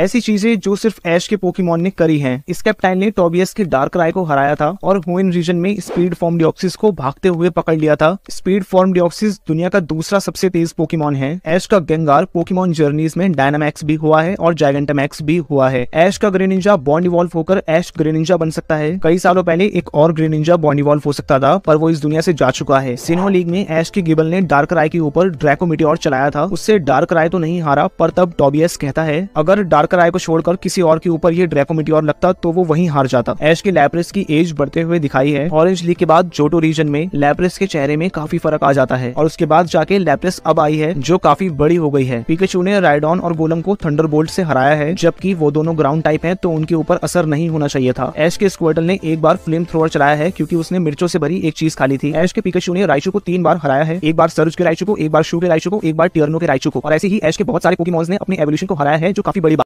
ऐसी चीजें जो सिर्फ ऐश के पोकीमोन ने करी हैं। स्केप्टाइल ने टॉबियस के डार्क राय को हराया था और हुइन रीजन में स्पीड फॉर्म डिओक्सिस को भागते हुए पकड़ लिया था स्पीड फॉर्म डिओक्सिस दुनिया का दूसरा सबसे तेज पोकीमोन है एश का गंगार पोकीमोन जर्नीज में डायनामैक्स भी हुआ है और जैगेंटामैक्स भी हुआ है ऐश का ग्रेनिंजा बॉन्ड इवॉल्व होकर ऐश ग्रेनिंजा बन सकता है कई सालों पहले एक और ग्रेनिंजा बॉन्ड इवॉल्व हो सकता था पर वो इस दुनिया से जा चुका है सिन्हो लीग में एश के गिबल ने डार्क राय के ऊपर ड्रैकोमिटी और चलाया था उससे डार्क राय तो नहीं हारा पर तब टॉबियस कहता है अगर मार्कर आय को छोड़कर किसी और के ऊपर ये ड्रैको मिटियोर लगता तो वो वहीं हार जाता एश के लैप्रेस की एज बढ़ते हुए दिखाई है ऑरेंज लीग के बाद जोटो रीजन में लैप्रेस के चेहरे में काफी फर्क आ जाता है और उसके बाद जाके लैप्रेस अब आई है जो काफी बड़ी हो गई है पीकेचू ने रायडॉन और गोलम को थंडर बोल्ट हराया है जबकि वो दोनों ग्राउंड टाइप है तो उनके ऊपर असर नहीं होना चाहिए था एश के स्क्वाडल ने एक बार फ्लेम थ्रोअर चलाया है क्यूँकी उसने मिर्चों से भरी एक चीज खाली थी एश के पिकेचू ने राइचू को तीन बार हराया है एक बार सर्ज के राइचू को एक बार शू के राइचू को एक बार टियरनो के राइचू को और ऐसे ही एश के बहुत सारे पोकीमॉन्स ने अपने एवोल्यूशन को हराया है जो काफी बड़ी